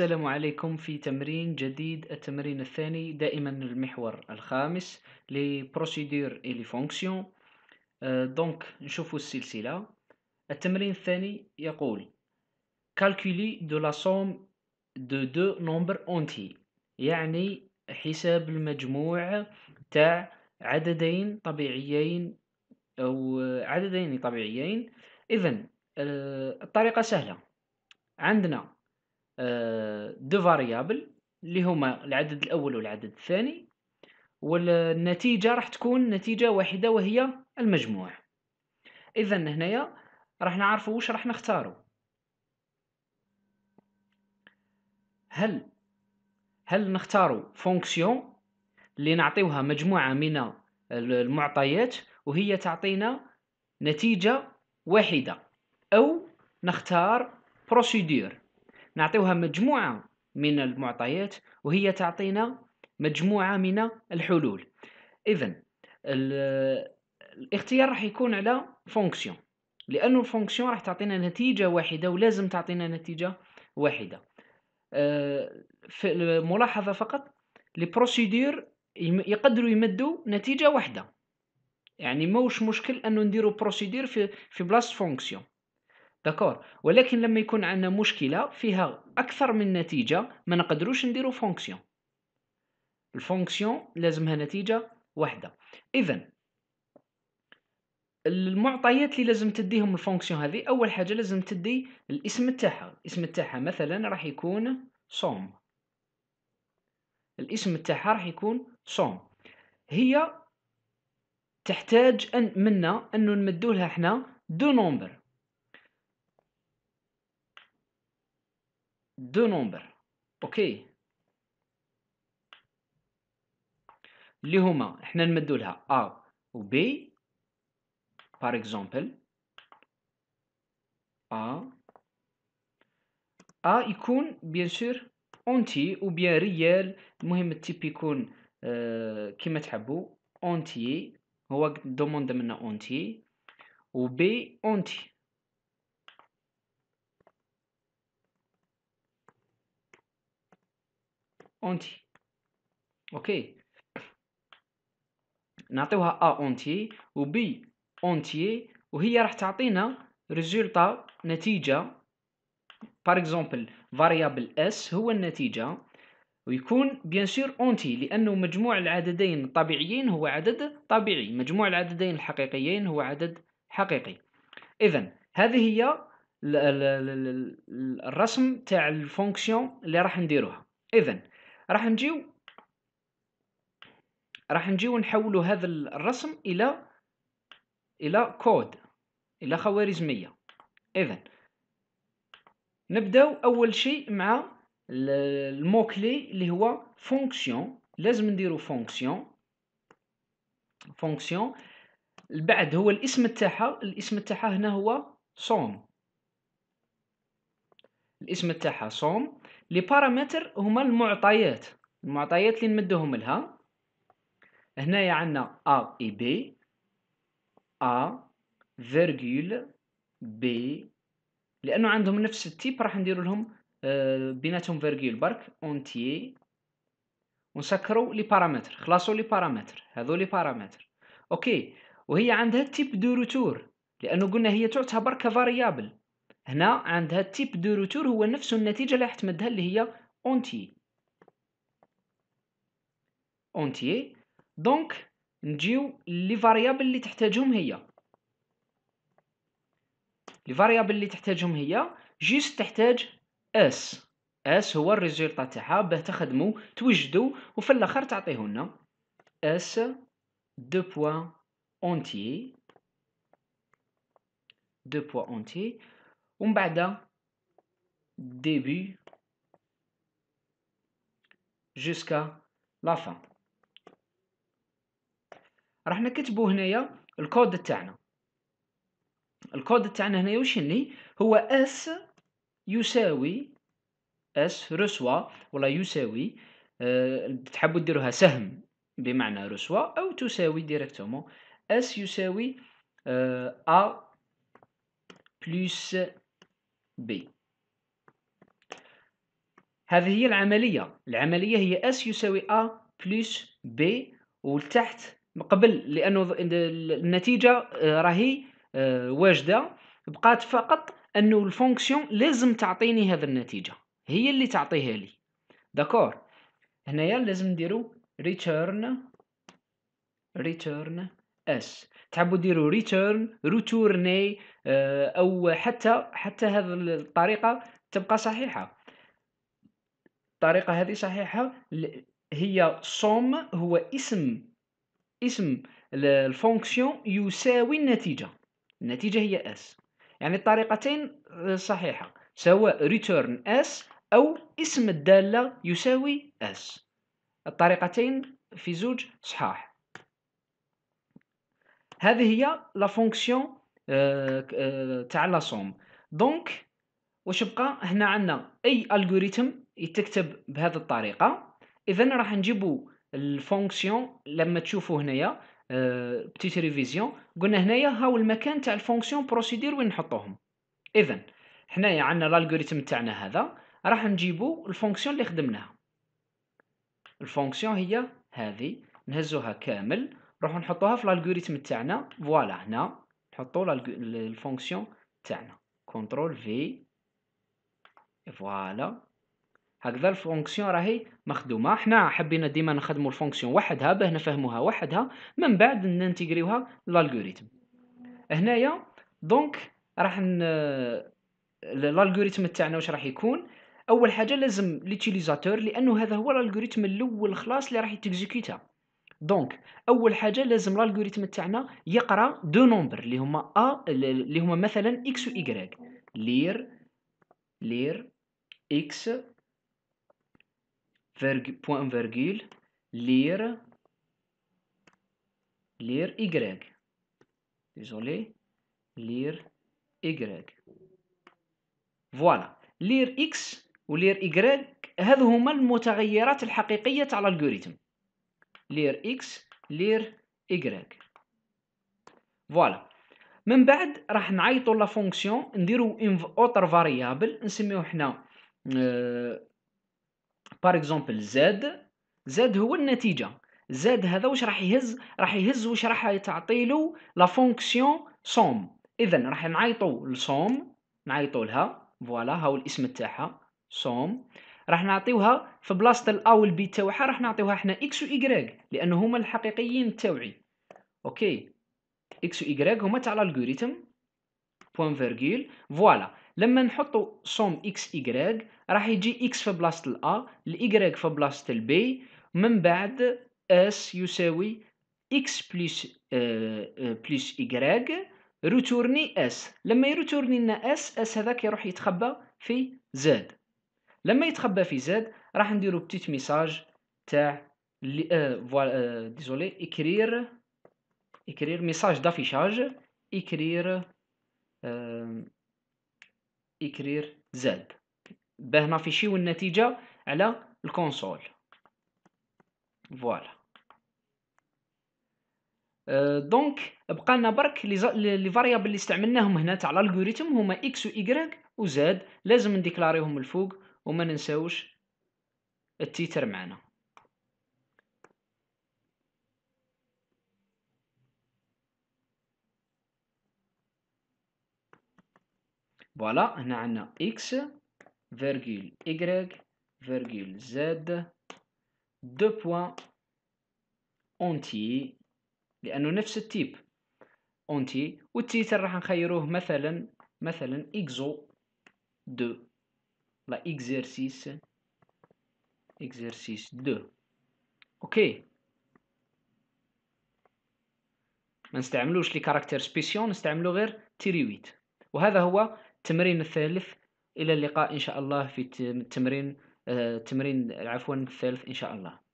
السلام عليكم في تمرين جديد التمرين الثاني دائما المحور الخامس لي بروسيدور اي لي فونكسيون دونك نشوفوا السلسله التمرين الثاني يقول كالكولي دو لا سوم دو دو نومبر اونتي يعني حساب المجموع تاع عددين طبيعيين او عددين طبيعيين اذا آه، الطريقه سهله عندنا آه، دو فاريابل اللي هما العدد الاول والعدد الثاني والنتيجه راح تكون نتيجه واحده وهي المجموع اذا هنايا راح نعرفوا واش راح نختاروا هل هل نختاروا فونكسيون اللي نعطيوها مجموعه من المعطيات وهي تعطينا نتيجه واحده او نختار بروسيدور نعطيوها مجموعة من المعطيات وهي تعطينا مجموعة من الحلول إذا الاختيار راح يكون على فونكسيون لأن الفونكسيون راح تعطينا نتيجة واحدة ولازم تعطينا نتيجة واحدة آه، في الملاحظة فقط لي يقدروا يمدوا نتيجة واحدة يعني موش مشكل انه نديرو بروسيدير في في بلاصه فونكسيون داكور ولكن لما يكون عندنا مشكله فيها اكثر من نتيجه ما نقدروش نديرو فونكسيون الفونكسيون لازمها نتيجه واحده اذا المعطيات اللي لازم تديهم الفونكسيون هذه اول حاجه لازم تدي الاسم تاعها الاسم تاعها مثلا راح يكون صوم الاسم تاعها راح يكون صوم هي تحتاج أن منا انه نمدولها حنا دو نومبر دو نومبر اوكي اللي هما حنا نمدو لها ا و بي بار اكزومبل ا ا يكون بيان سور اونتي او بيان ريال المهم التيب يكون آه كيما تحبوا اونتي هو دوموند منا اونتي و بي اونتي اونتي اوكي نعطيوها ا اونتي و بي اونتي وهي راح تعطينا ريزولطا نتيجة باغ اكزومبل فاريابل اس هو النتيجة ويكون بيان سور اونتي لانه مجموع العددين الطبيعيين هو عدد طبيعي مجموع العددين الحقيقيين هو عدد حقيقي اذا هذه هي الرسم تاع الفونكسيون اللي راح نديروها اذا راح نجيو راح نجيو نحولوا هذا الرسم الى الى كود الى خوارزميه اذا نبداو اول شيء مع الموكلي اللي هو فونكسيون لازم نديرو فونكسيون فونكسيون البعد هو الاسم تاعها الاسم تاعها هنا هو صوم الاسم تاعها صوم لي بارامتر هما المعطيات المعطيات اللي نمدوهم لها هنايا عندنا ا اي بي ا فيرغول بي لانه عندهم نفس التيب راح ندير لهم آه، بيناتهم فيرغول برك اونتي ونسكروا لي بارامتر خلاصوا لي بارامتر هذو لي بارامتر اوكي وهي عندها تيب دو روتور لانه قلنا هي تعتبر كفاريابل هنا عندها تيب دو روتور هو نفس النتيجه اللي راح تمدها اللي هي اونتي اونتي دونك نجيو لي فاريابل اللي تحتاجهم هي لي فاريابل اللي تحتاجهم هي جيست تحتاج اس اس هو الريزلت تاعها باه تخدمو توجدو وفي الاخر تعطيه لنا اس دو بوان اونتي دو بوان اونتي ومن بعد ديبي جوسكا لا فان راح نكتبو هنايا الكود تاعنا الكود تاعنا هنايا واش اللي هو اس يساوي اس رسوة ولا يساوي أه تحبوا ديروها سهم بمعنى رسوا او تساوي ديريكتومون اس يساوي أه ا بلس بي هذه هي العملية العملية هي اس يساوي A plus بي والتحت قبل لأنه النتيجة آه، راهي آه، واجدة بقات فقط أنه الفونكسيون لازم تعطيني هذا النتيجة هي اللي تعطيها لي داكور هنايا لازم نديرو return return s تحبوا ديروا return ريتورني آه، او حتى حتى هذه الطريقه تبقى صحيحه الطريقه هذه صحيحه هي صوم هو اسم اسم الفونكسيون يساوي النتيجه النتيجه هي اس يعني الطريقتين آه، صحيحه سواء ريتيرن اس او اسم الداله يساوي اس الطريقتين في زوج صحاح هذه هي لا فونكسيون تاع لا سوم دونك واش بقى هنا عندنا اي الغوريثم يتكتب بهذه الطريقه اذا راح نجيبو الفونكسيون لما تشوفوا هنايا بتيت آه، ريفيزيون قلنا هنايا هاو المكان تاع الفونكسيون بروسيدير وين نحطوهم اذا حنايا عندنا الالغوريثم تاعنا هذا راح نجيبو الفونكسيون اللي خدمناها الفونكسيون هي هذه نهزوها كامل نروحو نحطوها في الالغوريثم تاعنا فوالا هنا لا الفونكسيون تاعنا كنترول في فوالا هكذا الفونكسيون راهي مخدومه حنا حبينا ديما نخدمو الفونكسيون وحدها باه نفهموها وحدها من بعد ننتيغريوها للالغوريتم هنايا دونك راح ن... الالغوريتم تاعنا واش راح يكون اول حاجه لازم ليتيليزاتور لانه هذا هو الالغوريتم الاول خلاص اللي راح يتكزيكيتها دونك اول حاجه لازم الالغوريثم تاعنا يقرا دو نومبر اللي هما ا اللي هما مثلا اكس و وايغريك لير لير اكس فيرغ بوين فيرغول لير لير ايغريك ديزولي لير ايغريك فوالا لير اكس ولير ايغريك هذو هما المتغيرات الحقيقيه تاع الالغوريثم لير اكس لير ايكغيك فوالا من بعد راح نعيطو لا فونكسيون نديرو اوتر فاريابل نسميوه حنا بار اكزومبل زد زد هو النتيجه زد هذا واش راح يهز راح يهز واش راح تعطيلو لا فونكسيون صوم اذا راح نعيطو لصوم نعيطو لها فوالا هاو الاسم تاعها صوم راح نعطيوها في بلاصه الا والبي تاعها راح نعطيوها حنا اكس و وايكغيك لانه هما الحقيقيين تاوعي اوكي اكس و وايكغيك هما تاع الالغوريثم بوين فيرغول فوالا لما نحطو سوم اكس ايكغيك راح يجي اكس في بلاصه الا الايكغيك في بلاصه البي من بعد اس يساوي اكس بلس اه, آه، بلس ايكغيك روتورني اس لما يروتورني لنا اس اس هذاك يروح يتخبى في زاد لما يتخبى في زاد راح نديرو بتيت ميساج تاع لي اه فوالا آه، ديزولي اكرير اكرير ميساج دافيشاج اكرير اه اكرير زاد باه نافيشيو النتيجه على الكونسول فوالا آه، دونك بقى لنا برك لي فاريابل اللي استعملناهم هنا تاع الالغوريثم هما اكس و واي و زاد لازم نديكلاريهم الفوق وما ننساوش التيتر معنا فوالا هنا عندنا اكس فيرجيل y فيرجيل زد دو بوان اونتي لانه نفس التيب اونتي والتيتر راح نخيروه مثلا مثلا اكزو دو لا exercice اكزرسيس 2 اوكي ما نستعملوش لي كاركتير سبيسيون نستعملو غير تيريويت وهذا هو التمرين الثالث الى اللقاء ان شاء الله في التمرين التمرين عفوا الثالث ان شاء الله